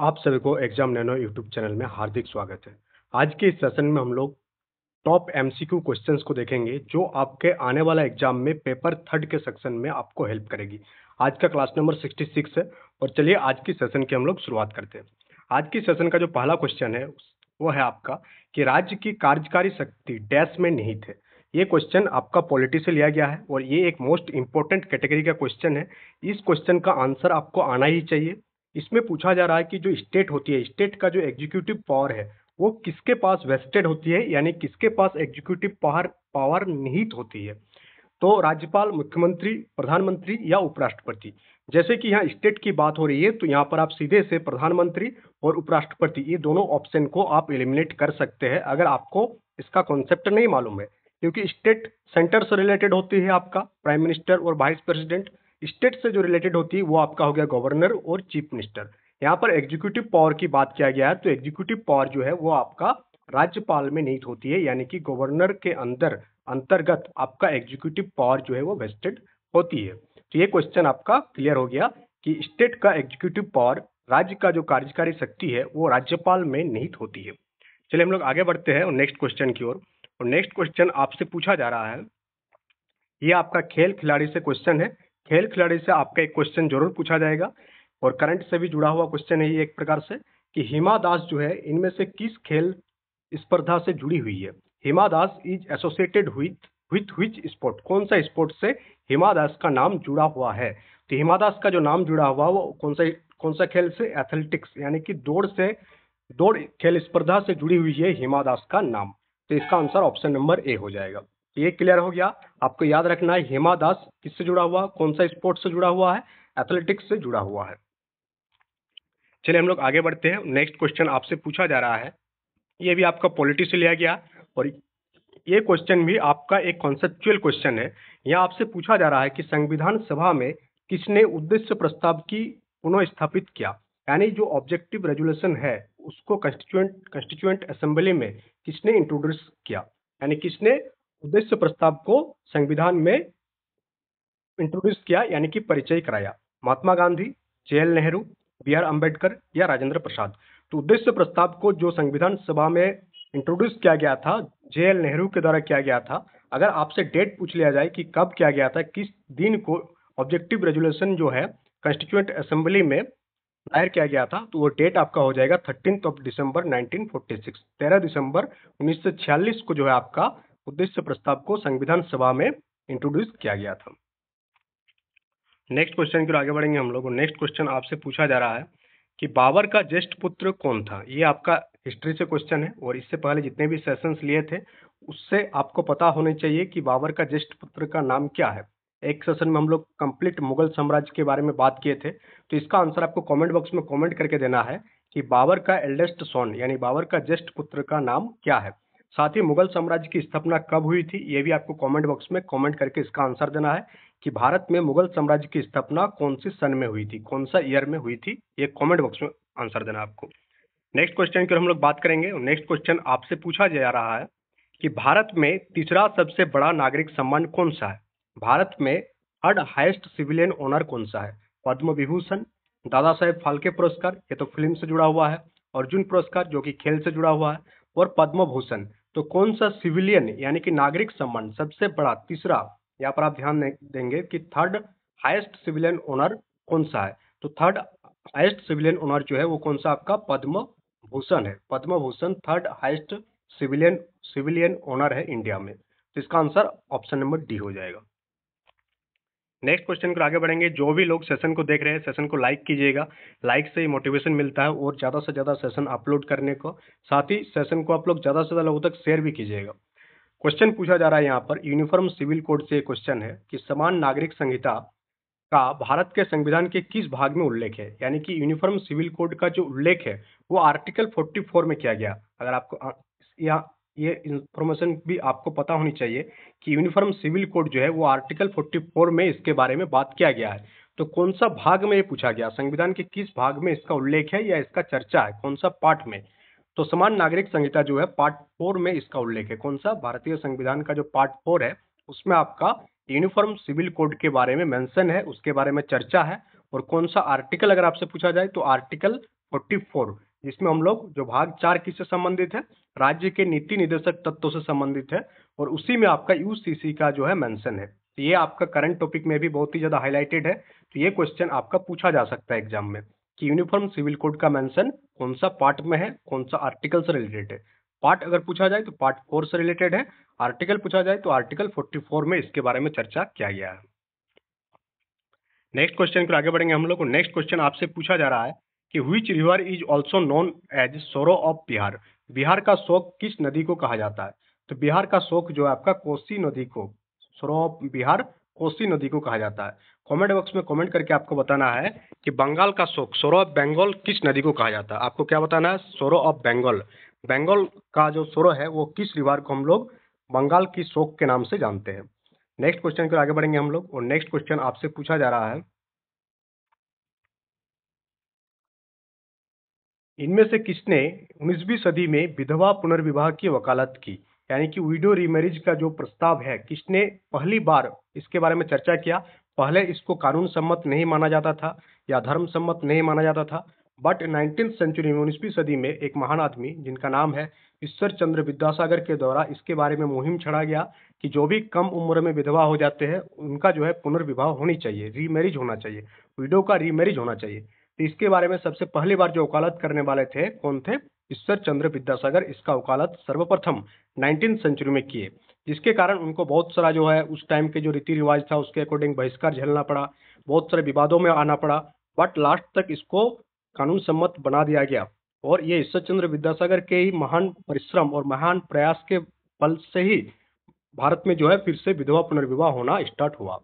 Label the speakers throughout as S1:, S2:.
S1: आप सभी को एग्जाम नैनो यूट्यूब चैनल में हार्दिक स्वागत है आज के इस सेशन में हम लोग टॉप एमसीक्यू क्वेश्चंस को देखेंगे जो आपके आने वाला एग्जाम में पेपर थर्ड के सेक्शन में आपको हेल्प करेगी आज का क्लास नंबर 66 है और चलिए आज की सेशन की हम लोग शुरुआत करते हैं आज की सेशन का जो पहला क्वेश्चन है वो है आपका कि राज्य की कार्यकारी शक्ति डैश में निहित है ये क्वेश्चन आपका पॉलिटी से लिया गया है और ये एक मोस्ट इंपॉर्टेंट कैटेगरी का क्वेश्चन है इस क्वेश्चन का आंसर आपको आना ही चाहिए इसमें पूछा जा रहा है कि जो स्टेट होती है स्टेट का जो एग्जीक्यूटिव पावर है वो किसके पास वेस्टेड होती है यानी किसके पास एग्जीक्यूटिव पावर पावर निहित होती है तो राज्यपाल मुख्यमंत्री प्रधानमंत्री या उपराष्ट्रपति जैसे कि यहाँ स्टेट की बात हो रही है तो यहाँ पर आप सीधे से प्रधानमंत्री और उपराष्ट्रपति ये दोनों ऑप्शन को आप एलिमिनेट कर सकते हैं अगर आपको इसका कॉन्सेप्ट नहीं मालूम है क्योंकि स्टेट सेंटर से रिलेटेड होती है आपका प्राइम मिनिस्टर और वाइस प्रेसिडेंट स्टेट से जो रिलेटेड होती है वो आपका हो गया गवर्नर और चीफ मिनिस्टर यहाँ पर एग्जीक्यूटिव पावर की बात किया गया है तो एग्जीक्यूटिव पावर जो है वो आपका राज्यपाल में निहित होती है यानी कि गवर्नर के अंदर अंतर्गत आपका एग्जीक्यूटिव पावर जो है वो वेस्टेड होती है तो ये क्वेश्चन आपका क्लियर हो गया कि स्टेट का एग्जीक्यूटिव पावर राज्य का जो कार्यकारी शक्ति है वो राज्यपाल में निहित होती है चलिए हम लोग आगे बढ़ते हैं और नेक्स्ट क्वेश्चन की ओर और नेक्स्ट क्वेश्चन आपसे पूछा जा रहा है ये आपका खेल खिलाड़ी से क्वेश्चन है खेल खिलाड़ी से आपका एक क्वेश्चन जरूर पूछा जाएगा और करंट से भी जुड़ा हुआ क्वेश्चन है ये एक प्रकार से कि हिमा दास जो है इनमें से किस खेल स्पर्धा से जुड़ी हुई है Hima Das is associated with with which sport कौन सा स्पोर्ट से हिमा दास का नाम जुड़ा हुआ है तो हिमा दास का जो नाम जुड़ा हुआ वो कौन सा कौन सा खेल से एथलेटिक्स यानी कि दौड़ से दौड़ खेल स्पर्धा से जुड़ी हुई है हिमा दास का नाम तो इसका आंसर ऑप्शन नंबर ए हो जाएगा तो ये क्लियर हो गया आपको याद रखना है हेमा दास किससे जुड़ा हुआ कौन सा स्पोर्ट से जुड़ा हुआ है एथलेटिक्स से जुड़ा हुआ है चलिए हम लोग आगे बढ़ते हैं नेक्स्ट क्वेश्चन आपसे पूछा जा रहा है ये भी आपका पॉलिटिक्स से लिया गया और ये क्वेश्चन भी आपका एक कॉन्सेप्चुअल क्वेश्चन है यह आपसे पूछा जा रहा है कि संविधान सभा में किसने उद्देश्य प्रस्ताव की पुनः स्थापित किया यानी जो ऑब्जेक्टिव रेजुलेशन है उसको कंस्टिट्यूएंट कंस्टिट्यूएंट असेंबली में किसने इंट्रोड्यूस किया यानी किसने उद्देश्य प्रस्ताव को संविधान में इंट्रोड्यूस किया यानी कि परिचय कराया Mahatma Gandhi J Nehru B R Ambedkar या राजेंद्र प्रसाद तो उद्देश्य प्रस्ताव को जो संविधान सभा में इंट्रोड्यूस किया गया था जे नेहरू के द्वारा किया गया था अगर आपसे डेट पूछ लिया जाए कि कब किया गया था किस दिन को ऑब्जेक्टिव रेजुलेशन जो है कंस्टिट्यूंट असेंबली में दायर किया गया था तो वो डेट आपका हो जाएगा थर्टीन ऑफ दिसंबर 1946 13 दिसंबर 1946 को जो है आपका उद्देश्य प्रस्ताव को संविधान सभा में इंट्रोड्यूस किया गया था नेक्स्ट क्वेश्चन की ओर आगे बढ़ेंगे हम लोग नेक्स्ट क्वेश्चन आपसे पूछा जा रहा है कि बाबर का ज्येष्ठ पुत्र कौन था ये आपका हिस्ट्री से क्वेश्चन है और इससे पहले जितने भी सेशंस लिए थे उससे आपको पता होने चाहिए कि बाबर का ज्येष्ठ पुत्र का नाम क्या है एक सेशन में हम लोग कंप्लीट मुगल साम्राज्य के बारे में बात किए थे तो इसका आंसर आपको कमेंट बॉक्स में कमेंट करके देना है कि बाबर का एल्डेस्ट सोन यानी बाबर का ज्येष्ठ पुत्र का नाम क्या है साथ ही मुगल साम्राज्य की स्थापना कब हुई थी ये भी आपको कमेंट बॉक्स में कमेंट करके इसका आंसर देना है कि भारत में मुगल साम्राज्य की स्थापना कौन सी सन में हुई थी कौन सा ईयर में हुई थी ये कमेंट बॉक्स में आंसर देना आपको नेक्स्ट क्वेश्चन की हम लोग बात करेंगे नेक्स्ट क्वेश्चन आपसे पूछा जा रहा है कि भारत में तीसरा सबसे बड़ा नागरिक सम्मान कौन सा है भारत में थर्ड हाइस्ट सिविलियन ऑनर कौन सा है पद्म विभूषण दादा साहेब फाल्के पुरस्कार ये तो फिल्म से जुड़ा हुआ है अर्जुन पुरस्कार जो कि खेल से जुड़ा हुआ है और पद्म भूषण तो कौन सा सिविलियन यानी कि नागरिक सम्मान सबसे बड़ा तीसरा यहाँ पर आप ध्यान देंगे कि थर्ड हाईएस्ट सिविलियन ओनर कौन सा है तो थर्ड हाईएस्ट सिविलियन ओनर जो है वो कौन सा आपका पद्म भूषण है Padma Bhushan third highest civilian civilian honour है इंडिया में तो इसका आंसर ऑप्शन नंबर डी हो जाएगा नेक्स्ट क्वेश्चन को आगे बढ़ेंगे जो भी लोग सेशन को देख रहे हैं सेशन को लाइक कीजिएगा लाइक से ही मोटिवेशन मिलता है और ज़्यादा से ज़्यादा सेशन अपलोड करने को साथ ही सेशन को आप लोग ज़्यादा से ज़्यादा लोगों तक शेयर भी कीजिएगा क्वेश्चन पूछा जा रहा है यहाँ पर यूनिफॉर्म सिविल कोड से क्वेश्चन है कि समान नागरिक संहिता का भारत के संविधान के किस भाग में उल्लेख है यानी कि यूनिफॉर्म सिविल कोड का जो उल्लेख है वो आर्टिकल फोर्टी में किया गया अगर आपको यहाँ ये इन्फॉर्मेशन भी आपको पता होनी चाहिए कि यूनिफॉर्म सिविल कोड जो है वो आर्टिकल 44 में इसके बारे में बात किया गया है तो कौन सा भाग में ये पूछा गया संविधान के किस भाग में इसका उल्लेख है या इसका चर्चा है कौन सा पार्ट में तो समान नागरिक संहिता जो है पार्ट फोर में इसका उल्लेख है कौन सा भारतीय संविधान का जो पार्ट फोर है उसमें आपका यूनिफॉर्म सिविल कोड के बारे में मेंशन है उसके बारे में चर्चा है और कौन सा आर्टिकल अगर आपसे पूछा जाए तो आर्टिकल 44 जिसमें हम लोग जो भाग चार किससे संबंधित है राज्य के नीति निदेशक तत्व से संबंधित है और उसी में आपका यूसीसी का जो है मेंशन है तो ये आपका करंट टॉपिक में भी बहुत ही ज़्यादा हाईलाइटेड है तो ये क्वेश्चन आपका पूछा जा सकता है एग्जाम में कि यूनिफॉर्म सिविल कोड का मेंशन कौन सा पार्ट में है कौन सा आर्टिकल से रिलेटेड है पार्ट अगर पूछा जाए तो पार्ट फोर से रिलेटेड है आर्टिकल पूछा जाए तो आर्टिकल फोर्टी फोर में इसके बारे में चर्चा किया गया है नेक्स्ट क्वेश्चन पर आगे बढ़ेंगे हम लोग को नेक्स्ट क्वेश्चन आपसे पूछा जा रहा है कि हुई river is also known as sorrow of Bihar Bihar का शोक किस नदी को कहा जाता है तो बिहार का शोक जो है आपका कोसी नदी को सौरभ बिहार कोसी नदी को कहा जाता है कमेंट बॉक्स में कमेंट करके आपको बताना है कि बंगाल का शोक सोरो ऑफ बंगाल किस नदी को कहा जाता है आपको क्या बताना है सोरो ऑफ बंगाल बंगाल का जो सोरो है वो किस रिवार को हम लोग बंगाल की शोक के नाम से जानते हैं नेक्स्ट क्वेश्चन के आगे बढ़ेंगे हम लोग और नेक्स्ट क्वेश्चन आपसे पूछा जा रहा है इनमें से किसने 19वीं सदी में विधवा पुनर्विवाह की वकालत की यानी कि विडो रिमेरिज का जो प्रस्ताव है किसने पहली बार इसके बारे में चर्चा किया पहले इसको कानून सम्मत नहीं माना जाता था या धर्म सम्मत नहीं माना जाता था बट नाइनटीन सेंचुरी में उन्नीसवीं सदी में एक महान आदमी जिनका नाम है ईश्वर चंद्र विद्यासागर के द्वारा इसके बारे में मुहिम छड़ा गया कि जो भी कम उम्र में विधवा हो जाते हैं उनका जो है पुनर्विवाह होनी चाहिए रीमैरिज होना चाहिए विडो का रीमैरिज होना चाहिए तो इसके बारे में सबसे पहली बार जो वकालत करने वाले थे कौन थे ईश्वर चंद्र विद्यासागर इसका वकालत सर्वप्रथम नाइनटीन सेंचुरी में किए जिसके कारण उनको बहुत सारा जो है उस टाइम के जो रीति रिवाज था उसके अकॉर्डिंग बहिष्कार झेलना पड़ा बहुत सारे विवादों में आना पड़ा बट लास्ट तक इसको कानून सम्मत बना दिया गया और ये ईश्वर चंद्र विद्यासागर के ही महान परिश्रम और महान प्रयास के बल से ही भारत में जो है फिर से विधवा पुनर्विवाह होना स्टार्ट हुआ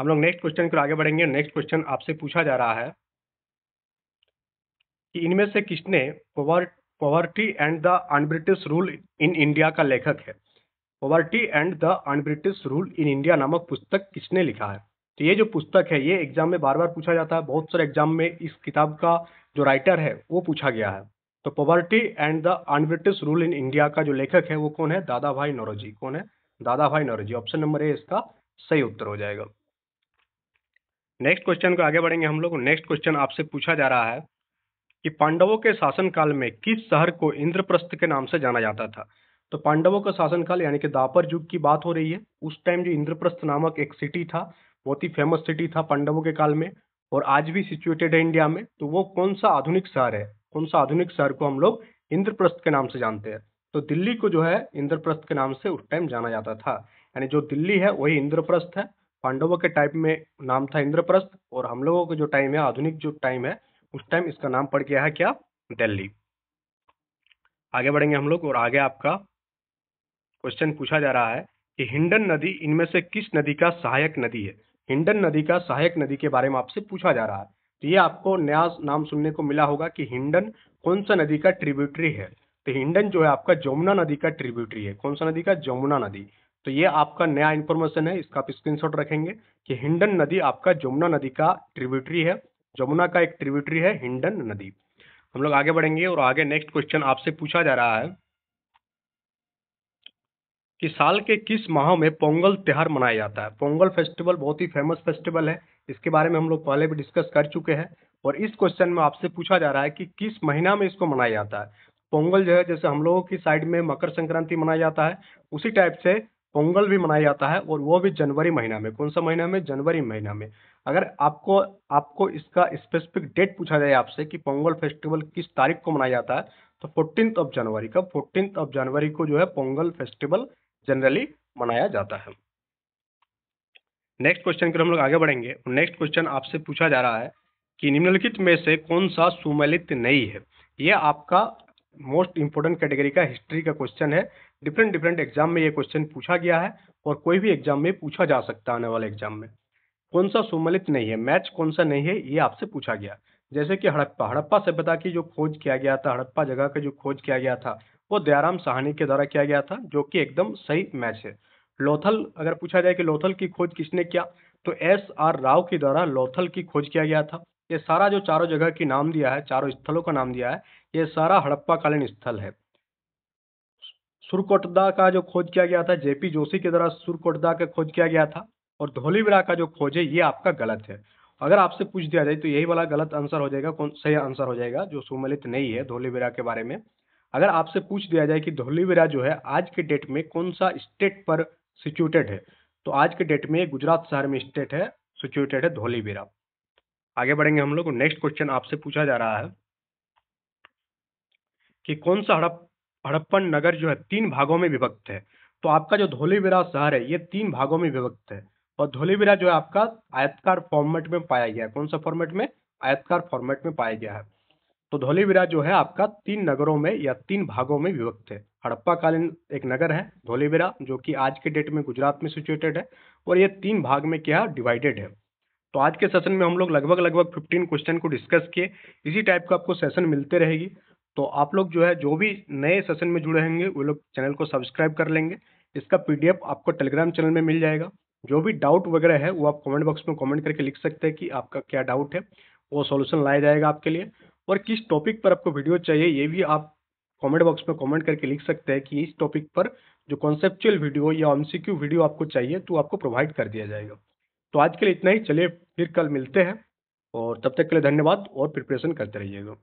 S1: हम लोग नेक्स्ट क्वेश्चन को आगे बढ़ेंगे नेक्स्ट क्वेश्चन आपसे पूछा जा रहा है कि इनमें से किसने poverty and the unBritish rule in India का लेखक है poverty and the unBritish rule in India नामक पुस्तक किसने लिखा है तो ये जो पुस्तक है ये एग्जाम में बार बार पूछा जाता है बहुत सारे एग्जाम में इस किताब का जो राइटर है वो पूछा गया है तो poverty and the unBritish rule in India का जो लेखक है वो कौन है दादा भाई नौरोजी कौन है दादा भाई नौरोजी ऑप्शन नंबर ए इसका सही उत्तर हो जाएगा नेक्स्ट क्वेश्चन को आगे बढ़ेंगे हम लोग नेक्स्ट क्वेश्चन आपसे पूछा जा रहा है कि पांडवों के शासनकाल में किस शहर को इंद्रप्रस्थ के नाम से जाना जाता था तो पांडवों का शासनकाल यानी कि दापर युग की बात हो रही है उस टाइम जो इंद्रप्रस्थ नामक एक सिटी था बहुत ही फेमस सिटी था पांडवों के काल में और आज भी सिचुएटेड है इंडिया में तो वो कौन सा आधुनिक शहर है कौन सा आधुनिक शहर को हम लोग इंद्रप्रस्थ के नाम से जानते हैं तो दिल्ली को जो है इंद्रप्रस्थ के नाम से उस टाइम जाना जाता था यानी जो दिल्ली है वही इंद्रप्रस्थ है पांडवों के टाइप में नाम था इंद्रप्रस्थ और हम लोगों का जो टाइम है आधुनिक जो टाइम है उस टाइम इसका नाम पड़ गया है क्या दिल्ली आगे बढ़ेंगे हम लोग और आगे आपका क्वेश्चन पूछा जा रहा है कि हिंडन नदी इनमें से किस नदी का सहायक नदी है हिंडन नदी का सहायक नदी के बारे में आपसे पूछा जा रहा है तो ये आपको नया नाम सुनने को मिला होगा कि हिंडन कौन सा नदी का ट्रिब्यूटरी है तो हिंडन जो है आपका जमुना नदी का ट्रिब्यूटरी है कौन सा नदी का जमुना नदी तो ये आपका नया इन्फॉर्मेशन है इसका आप स्क्रीनशॉट रखेंगे कि हिंडन नदी आपका जमुना नदी का ट्रिब्यूटरी है जमुना का एक ट्रिब्यूटरी है हिंडन नदी हम लोग आगे बढ़ेंगे और आगे नेक्स्ट क्वेश्चन आपसे पूछा जा रहा है कि साल के किस माह में पोंगल त्यौहार मनाया जाता है पोंगल फेस्टिवल बहुत ही फेमस फेस्टिवल है इसके बारे में हम लोग पहले भी डिस्कस कर चुके हैं और इस क्वेश्चन में आपसे पूछा जा रहा है कि किस महीना में इसको मनाया जाता है पोंगल जो है जैसे हम लोगों की साइड में मकर संक्रांति मनाया जाता है उसी टाइप से पोंगल भी मनाया जाता है और वो भी जनवरी महीना में कौन सा महीना में जनवरी महीना में अगर आपको आपको इसका स्पेसिफिक डेट पूछा जाए आपसे कि पोंगल फेस्टिवल किस तारीख को मनाया जाता है तो फोर्टीन ऑफ जनवरी का फोर्टीन ऑफ जनवरी को जो है पोंगल फेस्टिवल जनरली मनाया जाता है नेक्स्ट क्वेश्चन की हम लोग आगे बढ़ेंगे नेक्स्ट क्वेश्चन आपसे पूछा जा रहा है कि निम्नलिखित में से कौन सा सुमेलित नहीं है यह आपका मोस्ट इंपोर्टेंट कैटेगरी का हिस्ट्री का क्वेश्चन है डिफरेंट डिफरेंट एग्जाम में ये क्वेश्चन पूछा गया है और कोई भी एग्जाम में पूछा जा सकता है आने वाले एग्जाम में कौन सा सुमलित नहीं है मैच कौन सा नहीं है ये आपसे पूछा गया जैसे कि हड़प्पा हड़प्पा सभ्यता की जो खोज किया गया था हड़प्पा जगह का जो खोज किया गया था वो दयाराम साहनी के द्वारा किया गया था जो कि एकदम सही मैच है लोथल अगर पूछा जाए कि लोथल की खोज किसने किया तो एस आर राव के द्वारा लोथल की खोज किया गया था ये सारा जो चारों जगह की नाम दिया है चारों स्थलों का नाम दिया है ये सारा हड़प्पा कालीन स्थल है सुरकोटदा का जो खोज किया गया था जेपी जोशी के द्वारा सुरकोटदा का खोज किया गया था और धोलीविरा का जो खोज है ये आपका गलत है अगर आपसे पूछ दिया जाए तो यही वाला गलत आंसर हो जाएगा कौन सही आंसर हो जाएगा जो सुमलित नहीं है धोलीविरा के बारे में अगर आपसे पूछ दिया जाए कि धोलीविरा जो है आज के डेट में कौन सा स्टेट पर सिचुएटेड है तो आज के डेट में गुजरात शहर में स्टेट है सिचुएटेड है धोलीबिरा आगे बढ़ेंगे हम लोग नेक्स्ट क्वेश्चन आपसे पूछा जा रहा है कि कौन सा हड़प हड़प्पन नगर जो है तीन भागों में विभक्त है तो आपका जो धोलीविरा शहर है ये तीन भागों में विभक्त है और धोलीविरा जो है आपका आयतकार फॉर्मेट में पाया गया है कौन सा फॉर्मेट में आयतकार फॉर्मेट में पाया गया है तो धोलीविरा जो है आपका तीन नगरों में या तीन भागों में विभक्त है हड़प्पा कालीन एक नगर है धोलीविरा जो कि आज के डेट में गुजरात में सिचुएटेड है और ये तीन भाग में क्या डिवाइडेड है तो आज के सेशन में हम लोग लगभग लगभग 15 क्वेश्चन को डिस्कस किए इसी टाइप का आपको सेशन मिलते रहेगी तो आप लोग जो है जो भी नए सेशन में जुड़े होंगे वो लोग चैनल को सब्सक्राइब कर लेंगे इसका पीडीएफ आपको टेलीग्राम चैनल में मिल जाएगा जो भी डाउट वगैरह है वो आप कमेंट बॉक्स में कमेंट करके लिख सकते हैं कि आपका क्या डाउट है वो सॉल्यूशन लाया जाएगा आपके लिए और किस टॉपिक पर आपको वीडियो चाहिए ये भी आप कमेंट बॉक्स में कमेंट करके लिख सकते हैं कि इस टॉपिक पर जो कॉन्सेप्चुअल वीडियो या एमसीक्यू वीडियो आपको चाहिए तो आपको प्रोवाइड कर दिया जाएगा तो आज के लिए इतना ही चलिए फिर कल मिलते हैं और तब तक के लिए धन्यवाद और प्रिपरेशन करते रहिएगा